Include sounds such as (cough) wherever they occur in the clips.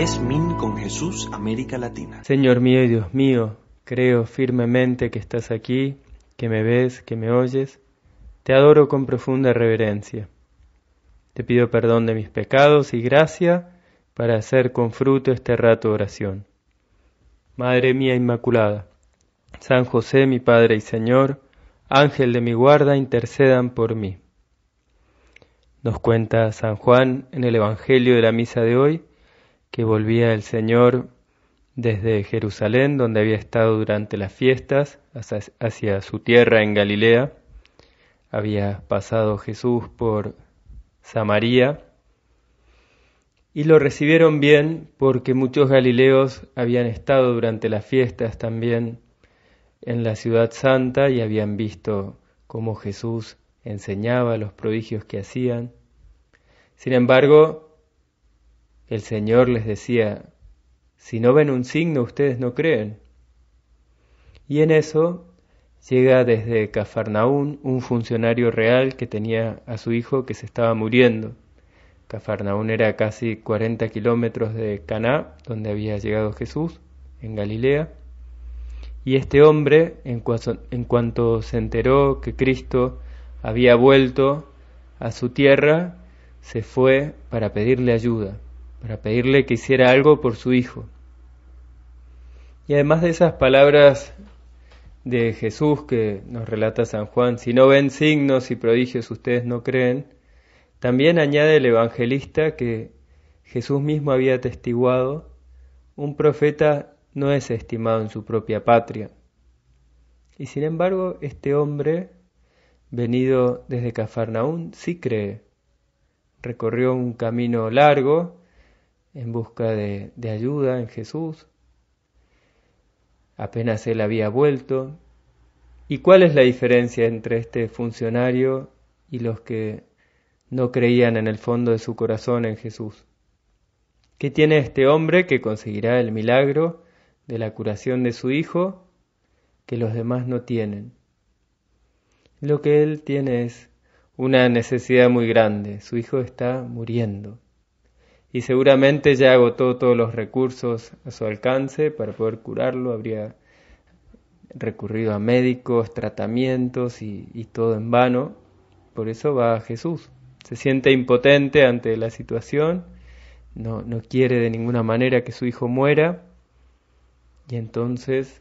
es Min con Jesús, América Latina. Señor mío y Dios mío, creo firmemente que estás aquí, que me ves, que me oyes. Te adoro con profunda reverencia. Te pido perdón de mis pecados y gracia para hacer con fruto este rato oración. Madre mía Inmaculada, San José, mi Padre y Señor, Ángel de mi guarda, intercedan por mí. Nos cuenta San Juan en el Evangelio de la Misa de hoy que volvía el Señor desde Jerusalén, donde había estado durante las fiestas, hacia, su tierra en Galilea. Había pasado Jesús por Samaria y lo recibieron bien porque muchos galileos habían estado durante las fiestas también en la ciudad santa y habían visto cómo Jesús enseñaba los prodigios que hacían. Sin embargo, el Señor les decía, si no ven un signo ustedes no creen. Y en eso llega desde Cafarnaún un funcionario real que tenía a su hijo que se estaba muriendo. Cafarnaún era casi 40 kilómetros de Caná, donde había llegado Jesús, en Galilea. Y este hombre, en cuanto se enteró que Cristo había vuelto a su tierra, se fue para pedirle ayuda para pedirle que hiciera algo por su hijo. Y además de esas palabras de Jesús que nos relata San Juan, si no ven signos y prodigios ustedes no creen, también añade el evangelista que Jesús mismo había atestiguado, un profeta no es estimado en su propia patria. Y sin embargo, este hombre, venido desde Cafarnaún, sí cree. Recorrió un camino largo, en busca de, ayuda en Jesús. Apenas él había vuelto. ¿Y cuál es la diferencia entre este funcionario y los que no creían en el fondo de su corazón en Jesús? ¿Qué tiene este hombre que conseguirá el milagro de la curación de su hijo que los demás no tienen? Lo que él tiene es una necesidad muy grande. Su hijo está muriendo y seguramente ya agotó todos los recursos a su alcance para poder curarlo, habría recurrido a médicos, tratamientos y, todo en vano. Por eso va a Jesús. Se siente impotente ante la situación, no, quiere de ninguna manera que su hijo muera y entonces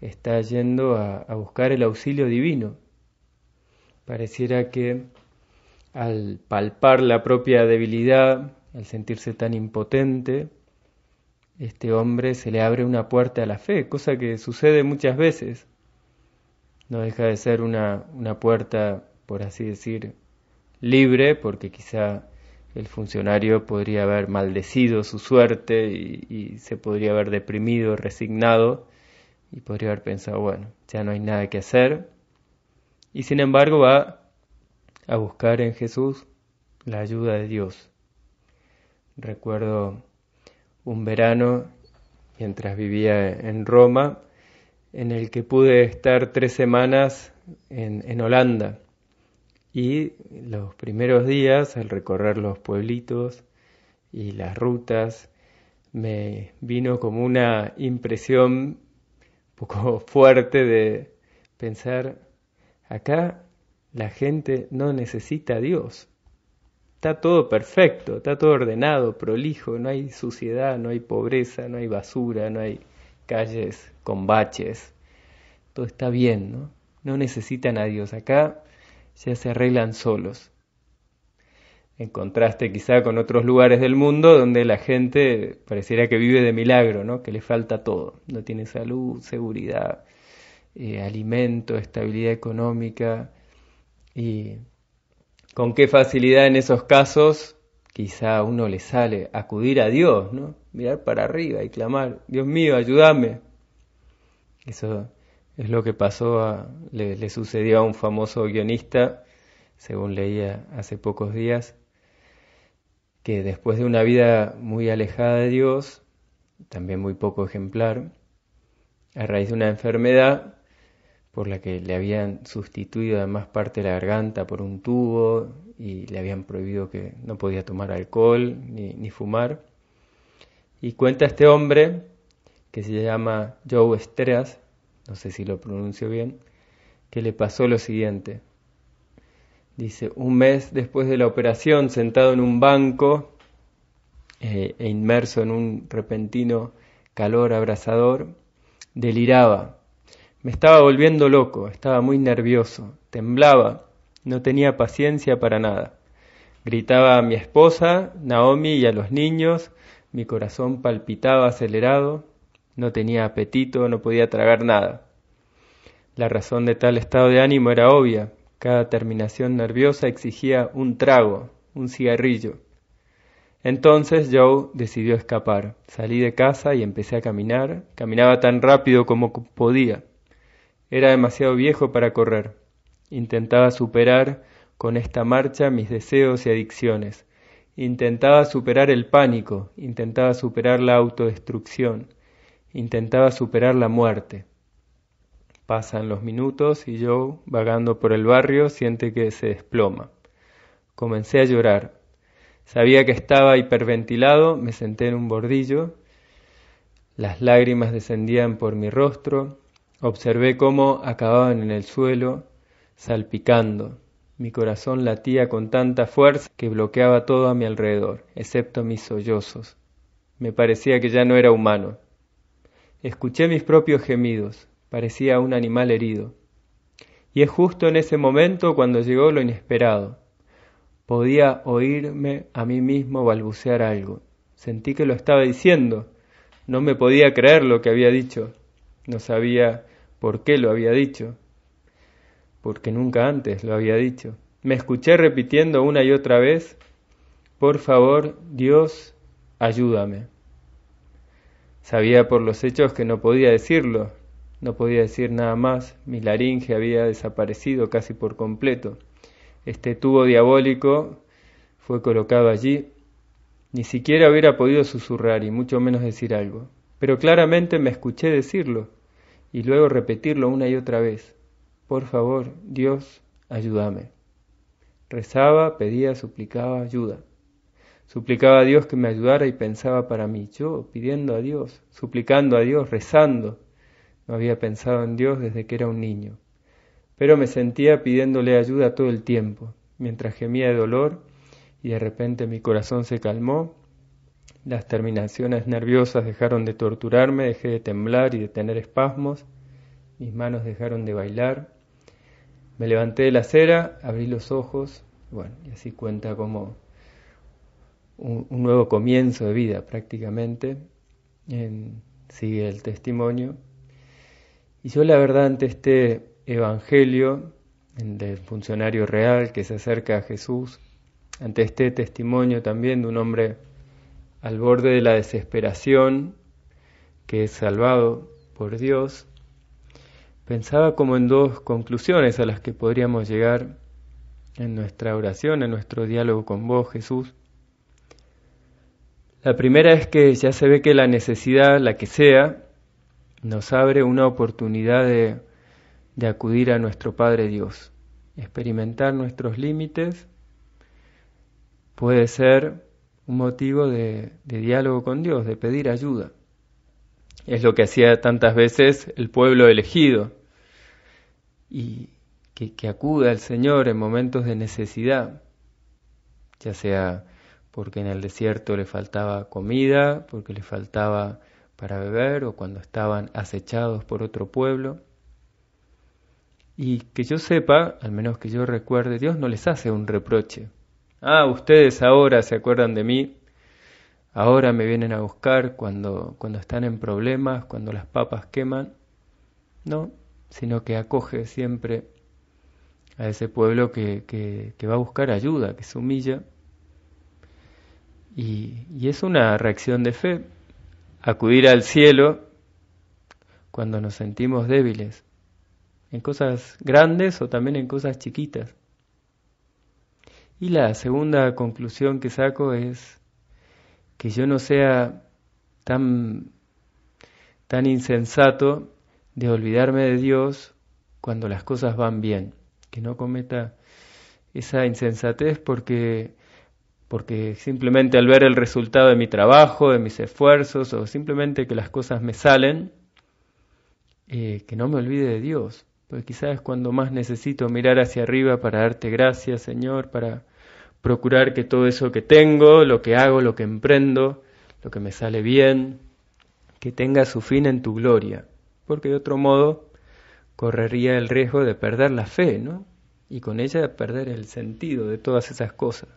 está yendo a, a buscar el auxilio divino. Pareciera que al palpar la propia debilidad, al sentirse tan impotente, este hombre se le abre una puerta a la fe, cosa que sucede muchas veces. No deja de ser una, puerta, por así decir, libre, porque quizá el funcionario podría haber maldecido su suerte y, y, se podría haber deprimido, resignado y podría haber pensado, bueno, ya no hay nada que hacer. Y sin embargo va a buscar en Jesús la ayuda de Dios. Recuerdo un verano mientras vivía en Roma, en el que pude estar tres semanas en, Holanda. Y los primeros días, al recorrer los pueblitos y las rutas, me vino como una impresión poco (laughs) fuerte de pensar, acá la gente no necesita a Dios, Está todo perfecto, está todo ordenado, prolijo, no hay suciedad, no hay pobreza, no hay basura, no hay calles con baches. Todo está bien, ¿no? No necesitan a Dios. Acá ya se arreglan solos. En contraste quizá con otros lugares del mundo donde la gente pareciera que vive de milagro, ¿no? que le falta todo. No tiene salud, seguridad, eh, alimento, estabilidad económica y con qué facilidad en esos casos quizá a uno le sale acudir a Dios, ¿no? Mirar para arriba y clamar, Dios mío, ayúdame. Eso es lo que pasó, a, le sucedió a un famoso guionista, según leía hace pocos días, que después de una vida muy alejada de Dios, también muy poco ejemplar, a raíz de una enfermedad, por la que le habían sustituido además parte de la garganta por un tubo y le habían prohibido que no podía tomar alcohol ni, fumar. Y cuenta este hombre, que se llama Joe Estreas, no sé si lo pronuncio bien, que le pasó lo siguiente. Dice, un mes después de la operación, sentado en un banco eh, e inmerso en un repentino calor abrasador, deliraba me estaba volviendo loco, estaba muy nervioso, temblaba, no tenía paciencia para nada. Gritaba a mi esposa, Naomi y a los niños, mi corazón palpitaba acelerado, no tenía apetito, no podía tragar nada. La razón de tal estado de ánimo era obvia, cada terminación nerviosa exigía un trago, un cigarrillo. Entonces Joe decidió escapar. Salí de casa y empecé a caminar. Caminaba tan rápido como podía. Era demasiado viejo para correr. Intentaba superar con esta marcha mis deseos y adicciones. Intentaba superar el pánico, intentaba superar la autodestrucción, intentaba superar la muerte. Pasan los minutos y yo, vagando por el barrio, siente que se desploma. Comencé a llorar. Sabía que estaba hiperventilado, me senté en un bordillo. Las lágrimas descendían por mi rostro, Observé cómo acababan en el suelo, salpicando. Mi corazón latía con tanta fuerza que bloqueaba todo a mi alrededor, excepto mis sollozos. Me parecía que ya no era humano. Escuché mis propios gemidos, parecía un animal herido. Y es justo en ese momento cuando llegó lo inesperado. Podía oírme a mí mismo balbucear algo. Sentí que lo estaba diciendo. No me podía creer lo que había dicho. No sabía por qué lo había dicho, porque nunca antes lo había dicho. Me escuché repitiendo una y otra vez, por favor, Dios, ayúdame. Sabía por los hechos que no podía decirlo, no podía decir nada más, mi laringe había desaparecido casi por completo. Este tubo diabólico fue colocado allí, ni siquiera hubiera podido susurrar y mucho menos decir algo, pero claramente me escuché decirlo y luego repetirlo una y otra vez. Por favor, Dios, ayúdame. Rezaba, pedía, suplicaba ayuda. Suplicaba a Dios que me ayudara y pensaba para mí, yo pidiendo a Dios, suplicando a Dios, rezando. No había pensado en Dios desde que era un niño. Pero me sentía pidiéndole ayuda todo el tiempo, mientras gemía de dolor y de repente mi corazón se calmó las terminaciones nerviosas dejaron de torturarme, dejé de temblar y de tener espasmos, mis manos dejaron de bailar. Me levanté de la acera, abrí los ojos, bueno, y así cuenta como un, nuevo comienzo de vida prácticamente. sigue el testimonio. Y yo la verdad ante este evangelio del funcionario real que se acerca a Jesús, ante este testimonio también de un hombre al borde de la desesperación, que es salvado por Dios, pensaba como en dos conclusiones a las que podríamos llegar en nuestra oración, en nuestro diálogo con vos, Jesús. La primera es que ya se ve que la necesidad, la que sea, nos abre una oportunidad de, acudir a nuestro Padre Dios, experimentar nuestros límites, puede ser un motivo de, diálogo con Dios, de pedir ayuda. Es lo que hacía tantas veces el pueblo elegido, y que, que acuda al Señor en momentos de necesidad, ya sea porque en el desierto le faltaba comida, porque le faltaba para beber o cuando estaban acechados por otro pueblo. Y que yo sepa, al menos que yo recuerde, Dios no les hace un reproche. Ah, ustedes ahora se acuerdan de mí, ahora me vienen a buscar cuando, cuando están en problemas, cuando las papas queman. No, sino que acoge siempre a ese pueblo que, va a buscar ayuda, que se humilla. Y, y es una reacción de fe, acudir al cielo cuando nos sentimos débiles, en cosas grandes o también en cosas chiquitas. Y la segunda conclusión que saco es que yo no sea tan, tan insensato de olvidarme de Dios cuando las cosas van bien, que no cometa esa insensatez porque porque simplemente al ver el resultado de mi trabajo, de mis esfuerzos, o simplemente que las cosas me salen, eh, que no me olvide de Dios, pues quizás es cuando más necesito mirar hacia arriba para darte gracias, Señor, para procurar que todo eso que tengo, lo que hago, lo que emprendo, lo que me sale bien, que tenga su fin en tu gloria. Porque de otro modo correría el riesgo de perder la fe, ¿no? Y con ella de perder el sentido de todas esas cosas.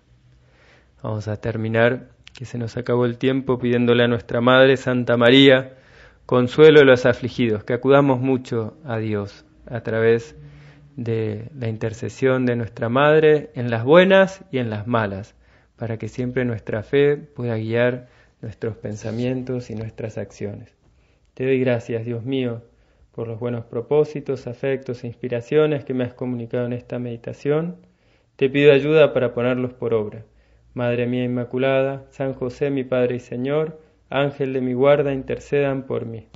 Vamos a terminar, que se nos acabó el tiempo, pidiéndole a nuestra Madre Santa María, consuelo a los afligidos, que acudamos mucho a Dios a través de la intercesión de nuestra Madre en las buenas y en las malas, para que siempre nuestra fe pueda guiar nuestros pensamientos y nuestras acciones. Te doy gracias, Dios mío, por los buenos propósitos, afectos e inspiraciones que me has comunicado en esta meditación. Te pido ayuda para ponerlos por obra. Madre mía Inmaculada, San José, mi Padre y Señor, Ángel de mi guarda, intercedan por mí.